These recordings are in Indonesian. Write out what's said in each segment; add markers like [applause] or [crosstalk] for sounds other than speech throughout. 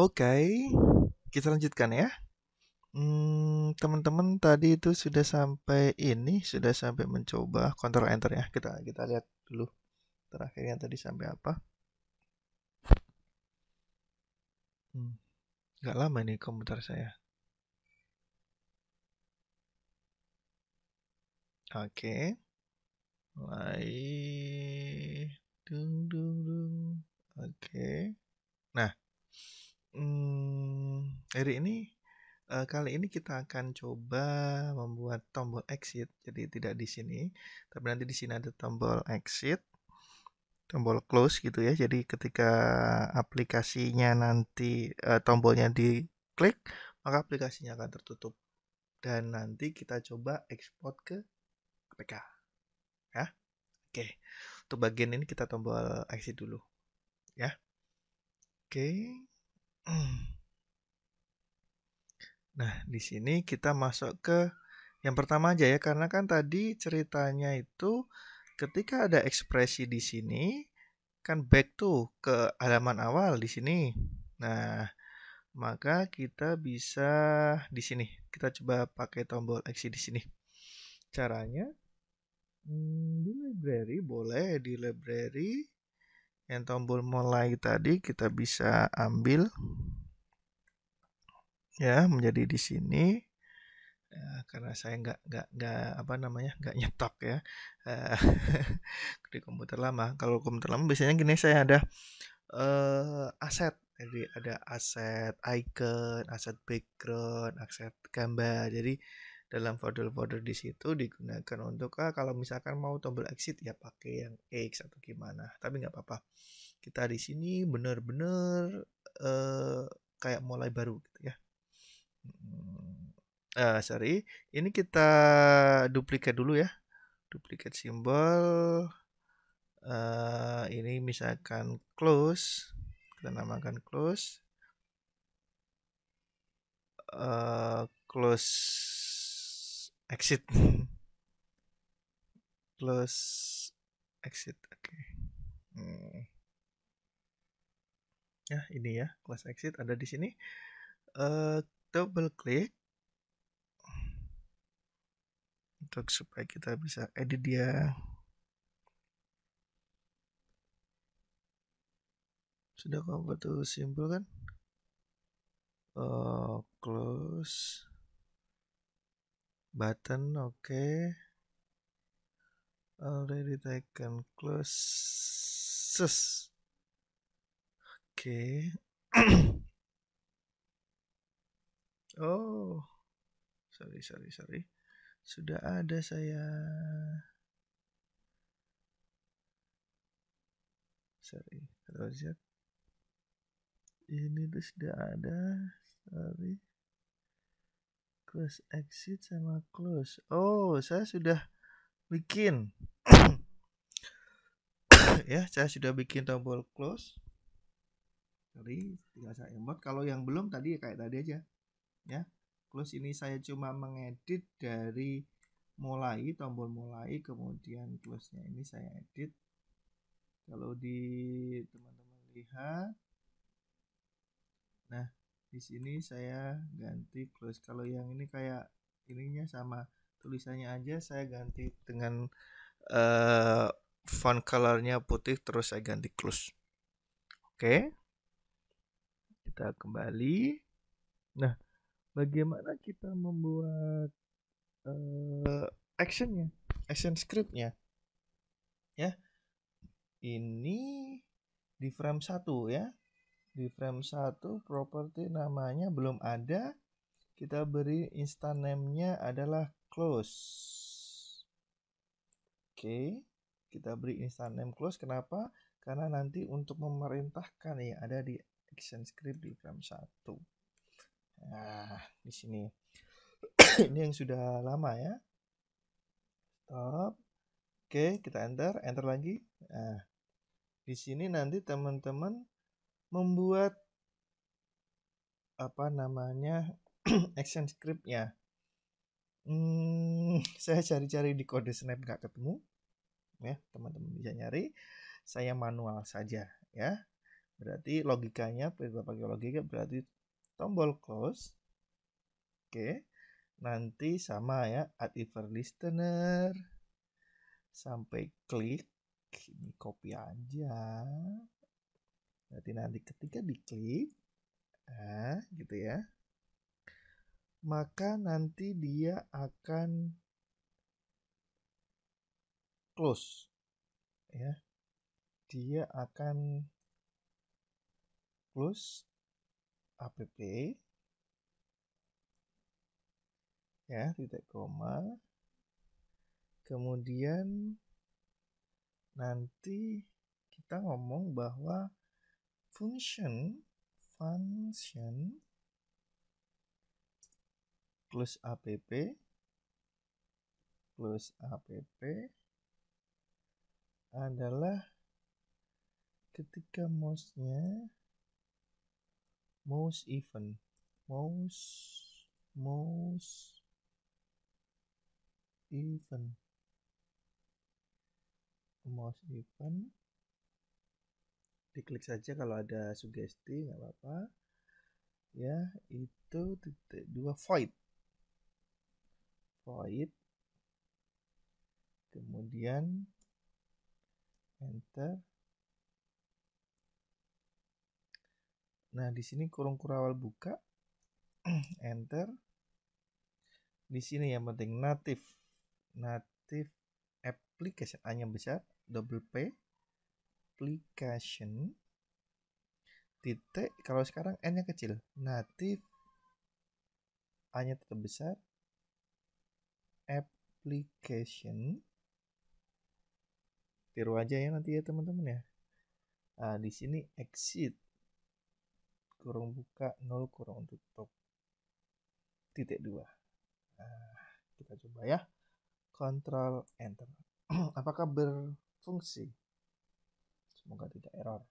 Oke, kita lanjutkan ya. teman hmm, teman-teman tadi itu sudah sampai ini, sudah sampai mencoba kontrol enter ya. Kita kita lihat dulu terakhirnya tadi sampai apa. Hmm, gak lama nih komputer saya. Oke. Okay. Mulai dung dung dung. Oke. Okay. Nah, hari ini uh, kali ini kita akan coba membuat tombol exit. Jadi tidak di sini, tapi nanti di sini ada tombol exit, tombol close gitu ya. Jadi ketika aplikasinya nanti uh, tombolnya diklik, maka aplikasinya akan tertutup. Dan nanti kita coba export ke apk Ya. Oke. Untuk bagian ini kita tombol exit dulu. Ya. Oke. Okay. [clears throat] Nah, di sini kita masuk ke yang pertama aja ya, karena kan tadi ceritanya itu ketika ada ekspresi di sini, kan back to ke halaman awal di sini. Nah, maka kita bisa di sini. Kita coba pakai tombol aksi di sini. Caranya, hmm, di library boleh, di library yang tombol mulai tadi kita bisa ambil ya menjadi di sini ya, karena saya nggak nggak nggak apa namanya nggak nyetok ya uh, [laughs] di komputer lama kalau komputer lama biasanya gini saya ada uh, aset jadi ada aset icon aset background aset gambar jadi dalam folder-folder di situ digunakan untuk ah, kalau misalkan mau tombol exit ya pakai yang X atau gimana tapi nggak apa-apa kita di sini benar-benar uh, kayak mulai baru gitu ya uh, sorry ini kita duplikat dulu ya duplikat simbol uh, ini misalkan close kita namakan close uh, close exit [laughs] close exit oke okay. hmm. ya ini ya close exit ada di sini uh, double klik untuk supaya kita bisa edit dia sudah kamu betul simpel kan uh, close button oke okay. already taken close oke okay. [clears throat] Oh, sorry, sorry, sorry. Sudah ada saya. Sorry, terus ya. Ini tuh sudah ada. Sorry. Close exit sama close. Oh, saya sudah bikin. [coughs] ya, saya sudah bikin tombol close. Sorry tinggal saya emot. Kalau yang belum tadi kayak tadi aja ya close ini saya cuma mengedit dari mulai tombol mulai kemudian close nya ini saya edit kalau di teman-teman lihat nah di sini saya ganti close kalau yang ini kayak ininya sama tulisannya aja saya ganti dengan uh, font colornya putih terus saya ganti close oke okay. kita kembali nah bagaimana kita membuat uh, actionnya action scriptnya ya ini di frame 1 ya di frame 1 properti namanya belum ada kita beri instan name-nya adalah close oke kita beri instant name close kenapa karena nanti untuk memerintahkan ya ada di action script di frame 1 Nah, di sini. [clears throat] ini yang sudah lama ya. Stop. Oke, kita enter, enter lagi. Nah, di sini nanti teman-teman membuat apa namanya [clears throat] action scriptnya. Hmm, [laughs] saya cari-cari di kode snap nggak ketemu, ya teman-teman bisa nyari. Saya manual saja, ya. Berarti logikanya, pakai logika berarti tombol close. Oke. Nanti sama ya, add event listener. Sampai klik. Ini copy aja. Nanti nanti ketika diklik. Nah, gitu ya. Maka nanti dia akan close ya dia akan close app ya titik koma kemudian nanti kita ngomong bahwa function function plus app plus app adalah ketika mouse-nya most even most most even most even diklik saja kalau ada sugesti nggak apa-apa ya itu titik dua void void kemudian enter Nah, di sini kurung kurawal buka, [clears throat] enter. Di sini yang penting native, native application hanya besar, double P, application, titik. Kalau sekarang n-nya kecil, native, a nya tetap besar, application. Tiru aja ya nanti ya teman-teman ya. Nah, di sini exit kurung buka 0 kurung tutup titik 2 nah, kita coba ya control Enter [clears throat] apakah berfungsi semoga tidak error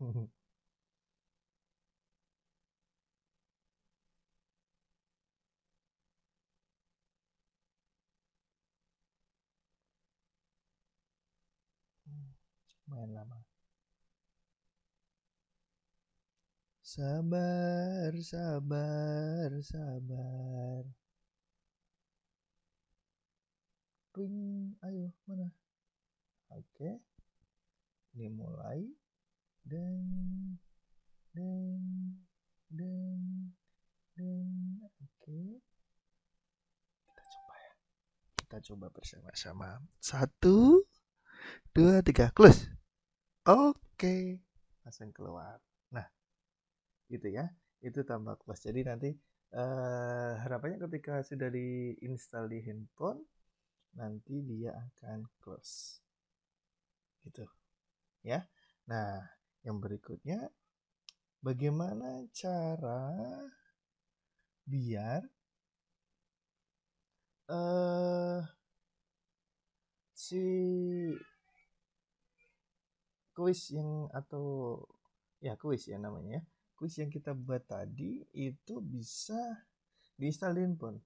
[laughs] hmm, main lama Sabar, sabar, sabar. Ring, ayo mana? Oke. Okay. Ini mulai. Deng, deng, deng, deng. Oke. Okay. Kita coba ya. Kita coba bersama-sama. Satu, dua, tiga, close. Oke. Okay. Langsung keluar. Nah, gitu ya itu tambah plus jadi nanti uh, harapannya ketika sudah diinstal di handphone nanti dia akan close gitu ya nah yang berikutnya bagaimana cara biar uh, si kuis yang atau ya kuis ya namanya quiz yang kita buat tadi itu bisa diinstalin pun.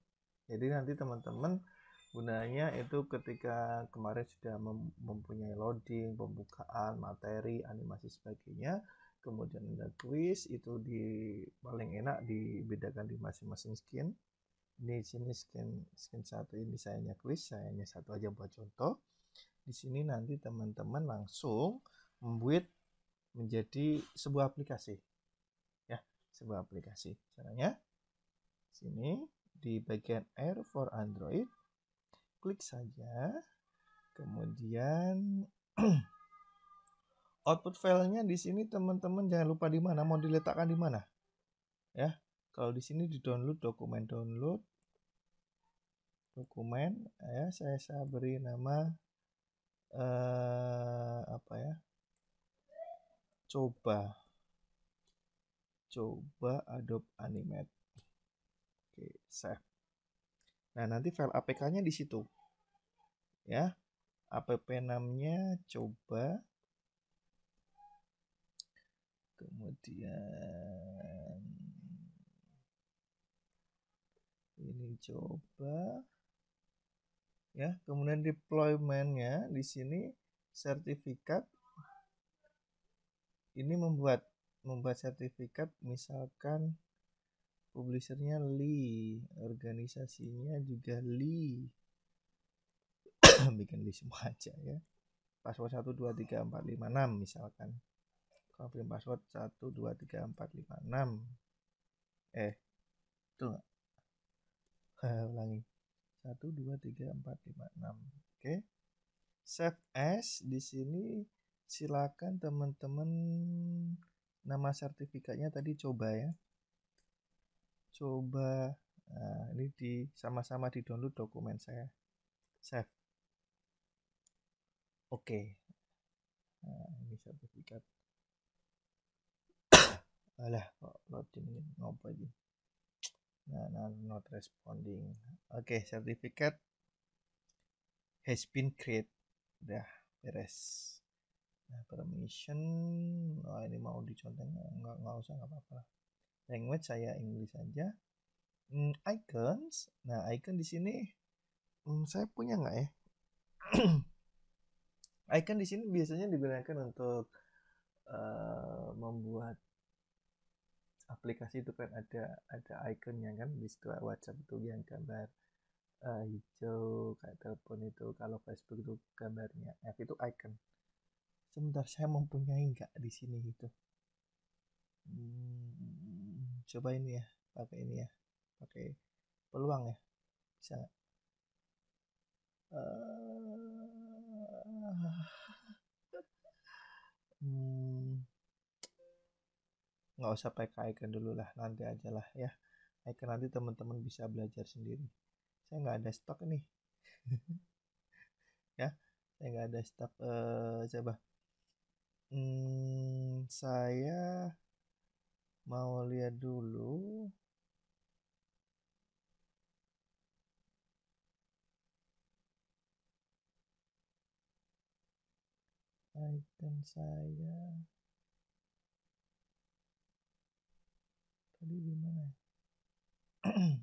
jadi nanti teman-teman gunanya itu ketika kemarin sudah mem mempunyai loading, pembukaan, materi, animasi sebagainya, kemudian ada quiz itu di paling enak dibedakan di masing-masing skin. Ini sini skin skin satu ini saya sayanya quiz, sayanya satu aja buat contoh. Di sini nanti teman-teman langsung membuat menjadi sebuah aplikasi sebuah aplikasi. Caranya, sini di bagian Air for Android, klik saja, kemudian [clears throat] output filenya di sini teman-teman jangan lupa di mana mau diletakkan di mana, ya. Kalau di sini di download dokumen download dokumen, ya saya saya beri nama eh, apa ya? Coba coba Adobe Animate. Oke, save. Nah, nanti file APK-nya di situ. Ya. APP6-nya coba kemudian ini coba ya kemudian deploymentnya di sini sertifikat ini membuat membuat sertifikat misalkan publisernya Li organisasinya juga Li [coughs] bikin Li semua aja ya password 123456 misalkan confirm password 123456 eh betul nggak [laughs] ulangi 123456 oke okay. save as di sini silakan teman-teman nama sertifikatnya tadi coba ya coba nah, ini di sama-sama di download dokumen saya save oke okay. nah, ini sertifikat [coughs] alah kok loading ini ngopo ini nah, nah not responding oke okay, sertifikat has been created udah beres Nah, permission, oh ini mau diconteng nggak nggak usah nggak apa-apa Language saya English aja. Hmm, icons, nah icon di sini, hmm, saya punya nggak ya? [clears throat] icon di sini biasanya digunakan untuk uh, membuat aplikasi itu kan ada ada iconnya kan di situ WhatsApp itu yang gambar uh, hijau kayak telepon itu kalau Facebook itu gambarnya F itu icon sebentar saya mempunyai nggak di sini gitu hmm, coba ini ya pakai ini ya pakai peluang ya bisa gak? Uh, eh, hmm, usah pakai icon dulu lah nanti aja lah ya icon nanti teman-teman bisa belajar sendiri saya nggak ada stok nih [laughs] ya saya nggak ada stok uh, eh, coba Hmm, saya mau lihat dulu. Item saya tadi di mana? Ya? [clears throat]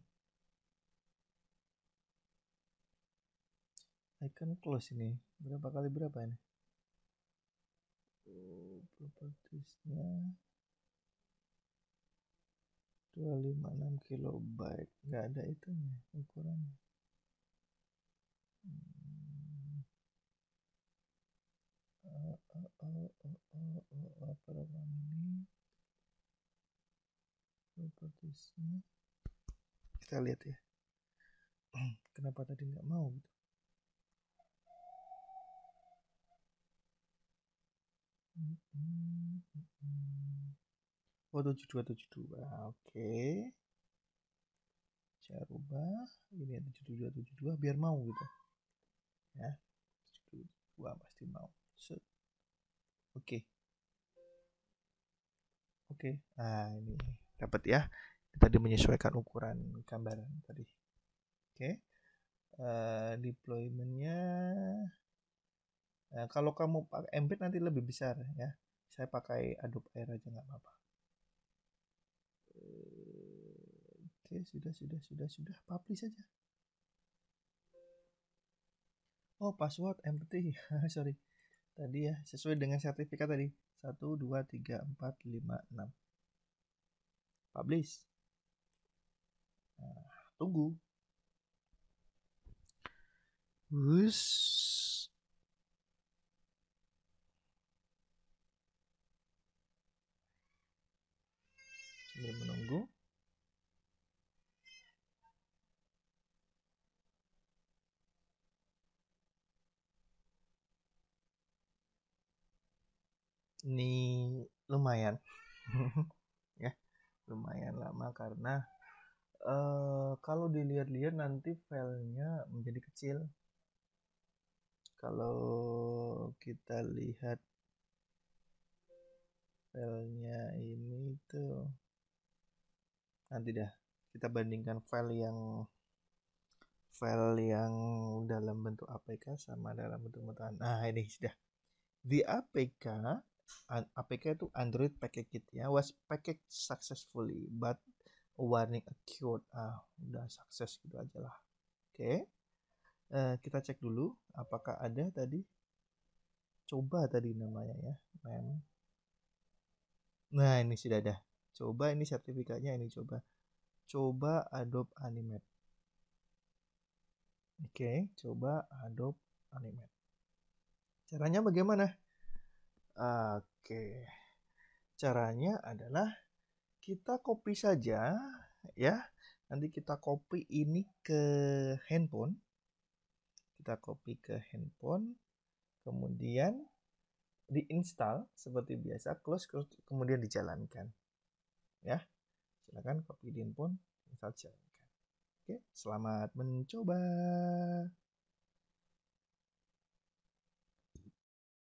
Icon close ini berapa kali berapa ini? propertiesnya 256 kilobyte nggak ada itunya ukurannya hmm. Apa oh, ini propertiesnya kita lihat ya [clears throat] kenapa tadi nggak mau gitu Oh, 7272. Oke. Okay. Saya rubah ini ya, 7272 biar mau gitu. Ya. 72 pasti mau. Set. Oke. Okay. Oke. Okay. Nah, ini dapat ya. Tadi menyesuaikan ukuran gambaran tadi. Oke. Okay. Uh, eh, deployment-nya. Deployment-nya. Nah, kalau kamu pakai embed nanti lebih besar ya. Saya pakai Adobe Air aja nggak apa-apa. Oke, sudah sudah sudah sudah publish saja. Oh, password empty. [laughs] Sorry. Tadi ya, sesuai dengan sertifikat tadi. 1 2 3 4 5 6. Publish. Nah, tunggu. Wuss. sambil menunggu. Ini lumayan, [laughs] ya lumayan lama karena uh, kalau dilihat-lihat nanti filenya menjadi kecil. Kalau kita lihat filenya ini tuh nanti dah kita bandingkan file yang file yang dalam bentuk APK sama dalam bentuk mutan. Nah, ini sudah. Di APK, APK itu Android package kit ya, was package successfully but warning occurred. Ah, udah sukses gitu aja lah. Oke. Okay. Uh, eh, kita cek dulu apakah ada tadi coba tadi namanya ya mem nah ini sudah ada coba ini sertifikatnya ini coba coba Adobe Animate oke okay, coba Adobe Animate caranya bagaimana oke okay. caranya adalah kita copy saja ya nanti kita copy ini ke handphone kita copy ke handphone kemudian diinstal seperti biasa close, close kemudian dijalankan ya. Silakan copy di handphone, install jalankan. Oke, selamat mencoba.